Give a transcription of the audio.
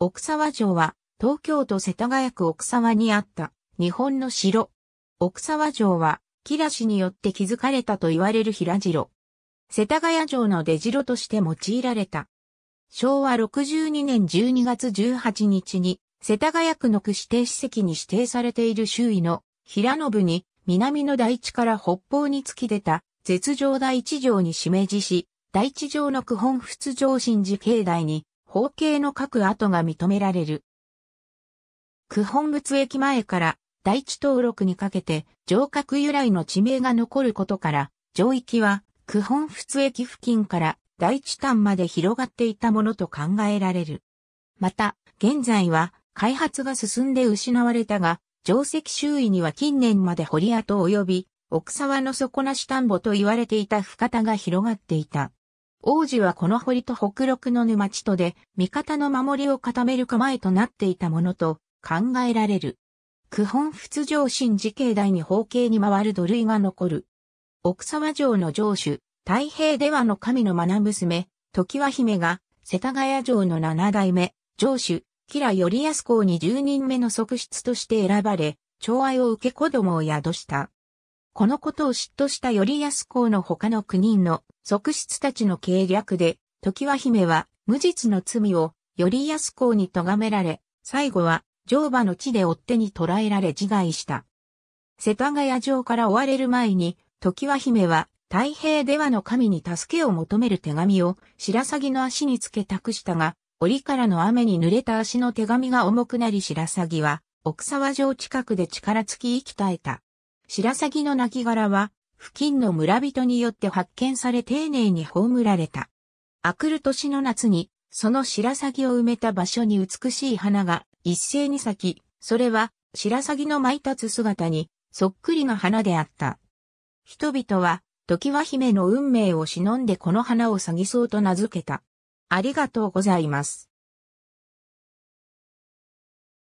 奥沢城は、東京都世田谷区奥沢にあった日本の城。奥沢城は、木良氏によって築かれたと言われる平城。世田谷城の出城として用いられた。昭和62年12月18日に、世田谷区の区指定史跡に指定されている周囲の平信に、南の大地から北方に突き出た、絶城大地城に示示し、大地城の区本仏城神寺境内に、方形の各跡が認められる。九本仏駅前から大地登録にかけて城郭由来の地名が残ることから、城域は九本仏駅付近から大地端まで広がっていたものと考えられる。また、現在は開発が進んで失われたが、定石周囲には近年まで堀跡及び奥沢の底なし田んぼと言われていた深田が広がっていた。王子はこの堀と北陸の沼地とで、味方の守りを固める構えとなっていたものと考えられる。九本仏上神寺境内に方形に回る土塁が残る。奥沢城の城主、太平ではの神の愛娘、時は姫が、世田谷城の七代目、城主、吉良頼康公に十人目の側室として選ばれ、寵愛を受け子供を宿した。このことを嫉妬した頼安公の他の9人の側室たちの計略で、時は姫は無実の罪をより安公に咎められ、最後は乗馬の地で追っ手に捕らえられ自害した。世田谷城から追われる前に、時は姫は太平ではの神に助けを求める手紙を白鷺の足につけ託したが、折からの雨に濡れた足の手紙が重くなり白鷺は、奥沢城近くで力尽き息絶えた。白鷺の亡骸は、付近の村人によって発見され丁寧に葬られた。明くる年の夏に、その白鷺を埋めた場所に美しい花が一斉に咲き、それは白鷺の舞い立つ姿にそっくりの花であった。人々は、時は姫の運命を忍んでこの花を詐欺そうと名付けた。ありがとうございます。